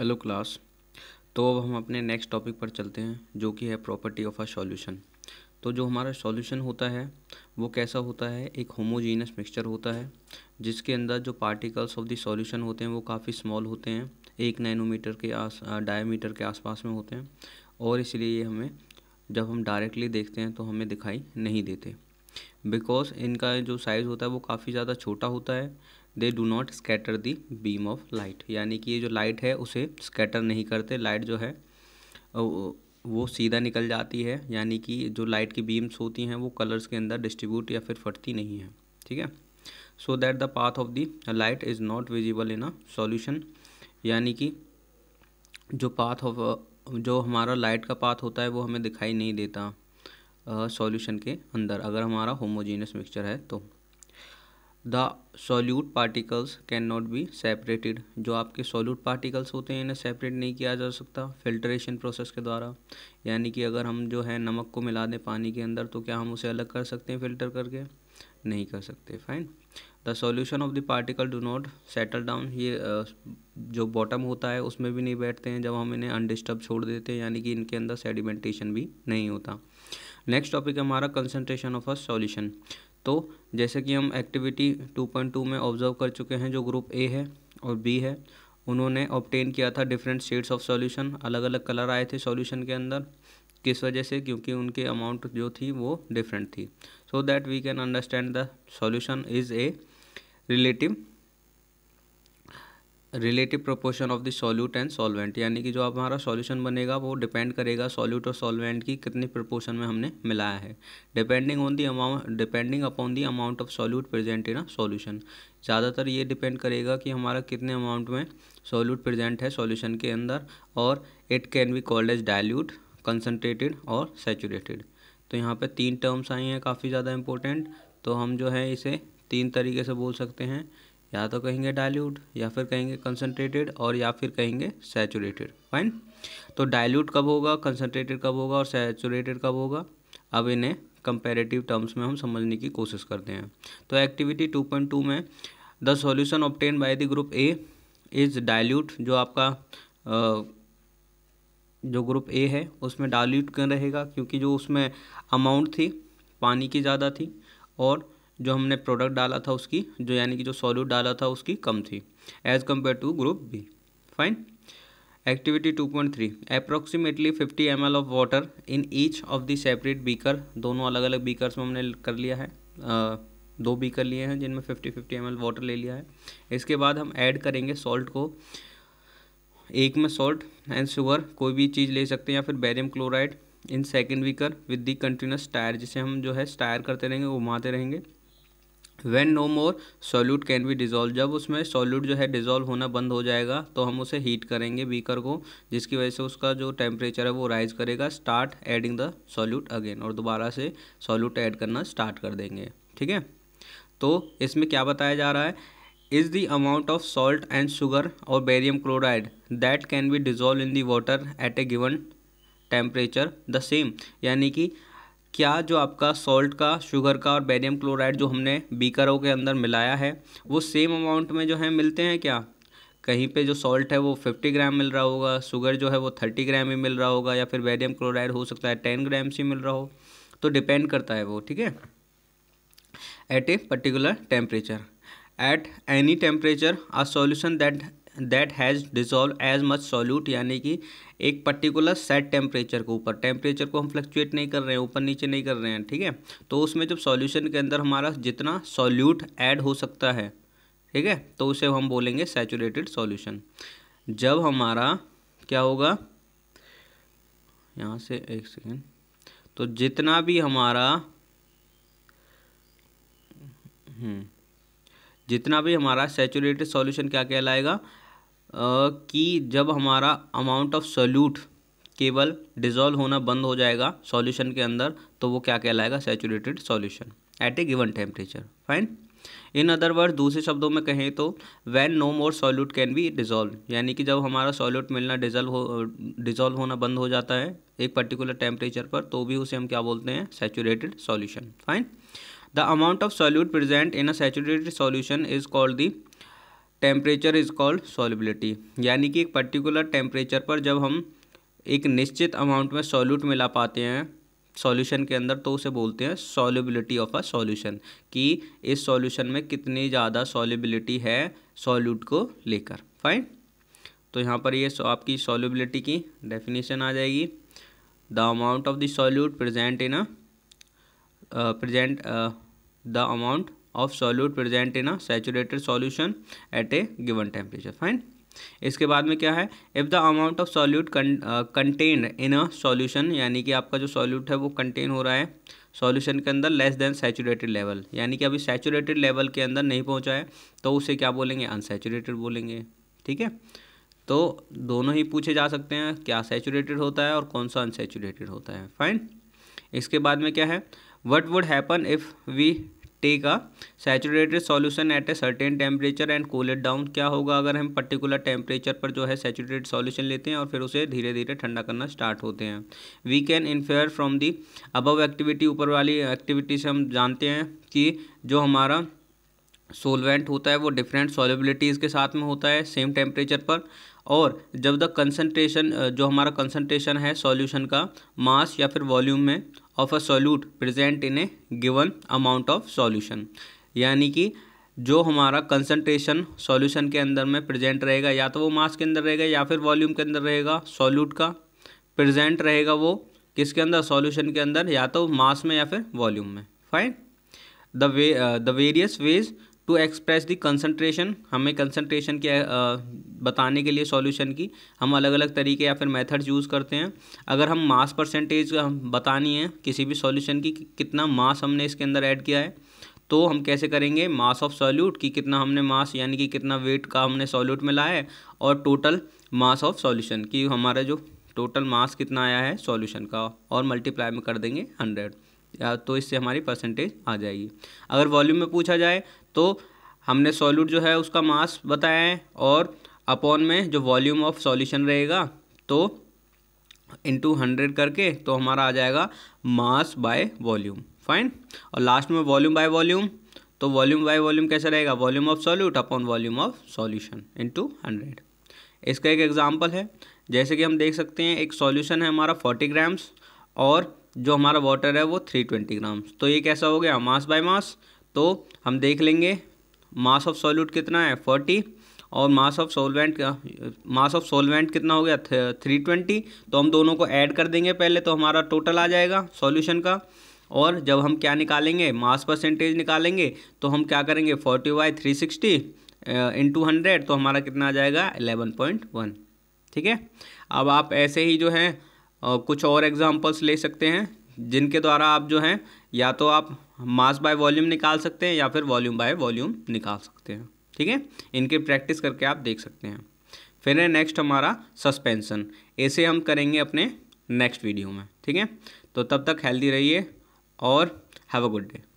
hello class तो अब हम अपने नेक्स्ट टॉपिक पर चलते हैं जो कि है प्रॉपर्टी ऑफ अ सॉल्यूशन तो जो हमारा सॉल्यूशन होता है वो कैसा होता है एक होमोजीनस मिक्सचर होता है जिसके अंदर जो पार्टिकल्स ऑफ द सॉल्यूशन होते हैं वो काफ़ी स्मॉल होते हैं एक नैनोमीटर के आस डायमीटर के आसपास में होते हैं और इसलिए ये हमें जब हम डायरेक्टली देखते हैं तो हमें दिखाई नहीं देते बिकॉज इनका जो साइज़ होता है वो काफ़ी ज़्यादा छोटा होता है they do not scatter the beam of light यानी कि ये जो लाइट है उसे स्कैटर नहीं करते लाइट जो है वो सीधा निकल जाती है यानी कि जो लाइट की बीम्स होती हैं वो कलर्स के अंदर डिस्ट्रीब्यूट या फिर फटती नहीं है ठीक है so that the path of the light is not visible in a solution यानी कि जो पाथ ऑफ जो हमारा लाइट का पाथ होता है वो हमें दिखाई नहीं देता सॉल्यूशन के अंदर अगर हमारा होमोजीनियस मिक्सचर है तो the solute particles can not be separated जो आपके सॉल्यूट पार्टिकल्स होते हैं इन्हें सेपरेट नहीं किया जा सकता फिल्ट्रेशन प्रोसेस के द्वारा यानी कि अगर हम जो है नमक को मिला दें पानी के अंदर तो क्या हम उसे अलग कर सकते हैं फिल्टर करके नहीं कर सकते fine the solution of the particle do not settle down ये जो बॉटम होता है उसमें भी नहीं बैठते हैं जब हम इन्हें अनडिस्टर्ब छोड़ देते हैं यानी कि इनके अंदर सेडिमेंटेशन भी नहीं होता नेक्स्ट टॉपिक हमारा कंसनट्रेशन ऑफ अ सॉल्यूशन तो जैसे कि हम एक्टिविटी 2.2 में ऑब्जर्व कर चुके हैं जो ग्रुप ए है और बी है उन्होंने ऑप्टेन किया था डिफरेंट शेड्स ऑफ सॉल्यूशन अलग अलग कलर आए थे सॉल्यूशन के अंदर किस वजह से क्योंकि उनके अमाउंट जो थी वो डिफरेंट थी so that we can understand the solution is a relative relative proportion of the solute and solvent यानी कि जो आप हमारा सॉल्यूशन बनेगा वो डिपेंड करेगा सॉल्यूट और सॉल्वेंट की कितनी प्रोपोर्शन में हमने मिलाया है depending on the amount depending upon the amount of solute present in a solution ज़्यादातर ये डिपेंड करेगा कि हमारा कितने अमाउंट में सॉल्यूट प्रेजेंट है सॉल्यूशन के अंदर और it can be called as dilute concentrated और सेचूरेटेड तो यहाँ पर तीन टर्म्स आई हैं काफ़ी ज़्यादा इंपॉर्टेंट तो हम जो है इसे तीन तरीके से बोल सकते हैं या तो कहेंगे डाइल्यूट या फिर कहेंगे कंसनट्रेटेड और या फिर कहेंगे सैचुरेटेड फाइन तो डाइल्यूट कब होगा कंसनट्रेटेड कब होगा और सैचुरेटेड कब होगा अब इन्हें कंपेरेटिव टर्म्स में हम समझने की कोशिश करते हैं तो एक्टिविटी 2.2 में the solution obtained by the group A is dilute जो आपका जो ग्रुप ए है उसमें डाइल्यूट रहेगा क्योंकि जो उसमें अमाउंट थी पानी की ज़्यादा थी और जो हमने प्रोडक्ट डाला था उसकी जो यानी कि जो सॉल्यूट डाला था उसकी कम थी as compare to group B fine activity 2.3 point three approximately fifty M L of water in each of the separate beaker दोनों अलग अलग बीकरस में हमने कर लिया है दो बीकर लिए हैं जिनमें fifty fifty M L water ले लिया है इसके बाद हम ऐड करेंगे सॉल्ट को एक में सॉल्ट एंड शुगर कोई भी चीज़ ले सकते हैं या फिर barium chloride in second beaker with the continuous stir जिसे हम जो है स्टायर करते रहेंगे घुमाते रहेंगे when no more solute can be dissolve जब उसमें सॉल्यूट जो है डिजोल्व होना बंद हो जाएगा तो हम उसे हीट करेंगे बीकर को जिसकी वजह से उसका जो टेम्परेचर है वो राइज करेगा start adding the solute again और दोबारा से सॉल्यूट ऐड करना स्टार्ट कर देंगे ठीक है तो इसमें क्या बताया जा रहा है is the amount of salt and sugar और barium chloride that can be dissolve in the water at a given temperature the same यानी कि क्या जो आपका सॉल्ट का शुगर का और बेरियम क्लोराइड जो हमने बीकरों के अंदर मिलाया है वो सेम अमाउंट में जो है मिलते हैं क्या कहीं पे जो सॉल्ट है वो फिफ्टी ग्राम मिल रहा होगा शुगर जो है वो थर्टी ग्राम ही मिल रहा होगा या फिर बेरियम क्लोराइड हो सकता है टेन ग्राम से मिल रहा हो तो डिपेंड करता है वो ठीक है at a particular temperature at any temperature a solution that that has dissolve as much solute यानी कि एक पर्टिकुलर सेट टेम्परेचर के ऊपर टेम्परेचर को हम फ्लक्चुएट नहीं कर रहे हैं ऊपर नीचे नहीं कर रहे हैं ठीक है तो उसमें जब सॉल्यूशन के अंदर हमारा जितना सॉल्यूट ऐड हो सकता है ठीक है तो उसे हम बोलेंगे सेचुरेटेड सॉल्यूशन जब हमारा क्या होगा यहाँ से एक सेकेंड तो जितना भी हमारा हम्म, जितना भी हमारा सेचुरेटेड सॉल्यूशन क्या कहलाएगा कि जब हमारा अमाउंट ऑफ सोल्यूट केवल डिज़ोल्व होना बंद हो जाएगा सॉल्यूशन के अंदर तो वो क्या कहलाएगा saturated solution at a given temperature fine in other word दूसरे शब्दों में कहें तो when no more solute can be dissolve यानी कि जब हमारा सॉल्यूट मिलना डिजोल्व हो डिजोल्व होना बंद हो जाता है एक पर्टिकुलर टेम्परेचर पर तो भी उसे हम क्या बोलते हैं saturated solution fine the amount of solute present in a saturated solution is called the temperature is called solubility यानी कि एक पर्टिकुलर टेम्परेचर पर जब हम एक निश्चित अमाउंट में सॉल्यूट मिला पाते हैं सॉल्यूशन के अंदर तो उसे बोलते हैं सॉल्यूबिलिटी ऑफ अ सॉल्यूशन कि इस सॉल्यूशन में कितनी ज़्यादा सॉलिबिलिटी है सॉल्यूट को लेकर फाइन तो यहाँ पर ये आपकी सॉलिबिलिटी की डेफिनेशन आ जाएगी the amount of the solute present in a present the amount of solute present in a saturated solution at a given temperature fine इसके बाद में क्या है if the amount of solute contain in a solution यानी कि आपका जो solute है वो कंटेन हो रहा है सॉल्यूशन के अंदर लेस देन सैचुरेटेड लेवल यानी कि अभी सैचुरेटेड लेवल के अंदर नहीं पहुंचा है तो उसे क्या बोलेंगे अनसेचुरेटेड बोलेंगे ठीक है तो दोनों ही पूछे जा सकते हैं क्या सैचुरेटेड होता है और कौन सा अनसेचुरेटेड होता है फाइन इसके बाद में क्या है what would happen if we take a saturated solution at a certain temperature and cool it down क्या होगा अगर हम पर्टिकुलर टेम्परेचर पर जो है सैचुरेटेड सॉल्यूशन लेते हैं और फिर उसे धीरे धीरे ठंडा करना स्टार्ट होते हैं we can infer from the above activity ऊपर वाली एक्टिविटी से हम जानते हैं कि जो हमारा सोलवेंट होता है वो डिफरेंट सॉलेबिलिटीज़ के साथ में होता है सेम टेम्परेचर पर और जब द कंसनट्रेशन जो हमारा कंसनट्रेशन है सॉल्यूशन का मास या फिर वॉल्यूम में of a solute present in a given amount of solution यानी कि जो हमारा कंसंट्रेशन सॉल्यूशन के अंदर में प्रेजेंट रहेगा या तो वो मास के अंदर रहेगा या फिर वॉल्यूम के अंदर रहेगा सॉल्यूट का प्रेजेंट रहेगा वो किसके अंदर सॉल्यूशन के अंदर या तो मास में या फिर वॉल्यूम में fine the way the various ways to express the concentration हमें कंसनट्रेशन के बताने के लिए सॉल्यूशन की हम अलग अलग तरीके या फिर मेथड्स यूज़ करते हैं अगर हम मास परसेंटेज बतानी है किसी भी सॉल्यूशन की कि कितना मास हमने इसके अंदर ऐड किया है तो हम कैसे करेंगे मास ऑफ सॉल्यूट कि कितना हमने मास यानी कि कितना वेट का हमने सॉल्यूट लाया है और टोटल मास ऑफ सॉल्यूशन कि हमारा जो टोटल मास कितना आया है सॉल्यूशन का और मल्टीप्लाई में कर देंगे हंड्रेड या तो इससे हमारी परसेंटेज आ जाएगी अगर वॉल्यूम में पूछा जाए तो हमने सॉल्यूट जो है उसका मास बताया है और अपॉन में जो वॉल्यूम ऑफ सॉल्यूशन रहेगा तो इंटू हंड्रेड करके तो हमारा आ जाएगा मास बाय वॉल्यूम फाइन और लास्ट में वॉल्यूम बाय वॉल्यूम तो वॉल्यूम बाय वॉल्यूम कैसा रहेगा volume of solute upon volume of solution into hundred इसका एक एग्जाम्पल है जैसे कि हम देख सकते हैं एक सॉल्यूशन है हमारा फोर्टी ग्राम्स और जो हमारा वाटर है वो थ्री ट्वेंटी ग्राम्स तो ये कैसा हो गया मास बाय मास तो हम देख लेंगे मास ऑफ सॉल्यूट कितना है फोर्टी और mass of solvent mass of solvent कितना हो गया थ्री ट्वेंटी तो हम दोनों को ऐड कर देंगे पहले तो हमारा टोटल आ जाएगा सॉल्यूशन का और जब हम क्या निकालेंगे मास परसेंटेज निकालेंगे तो हम क्या करेंगे forty by three sixty to hundred तो हमारा कितना आ जाएगा एलेवन पॉइंट वन ठीक है अब आप ऐसे ही जो है कुछ और एग्ज़ाम्पल्स ले सकते हैं जिनके द्वारा आप जो हैं या तो आप मास बाय वॉल्यूम निकाल सकते हैं या फिर वॉल्यूम बाय वॉल्यूम निकाल सकते हैं ठीक है इनकी प्रैक्टिस करके आप देख सकते हैं फिर है नेक्स्ट हमारा सस्पेंसन ऐसे हम करेंगे अपने नेक्स्ट वीडियो में ठीक है तो तब तक हेल्दी रहिए और हैव अ गुड डे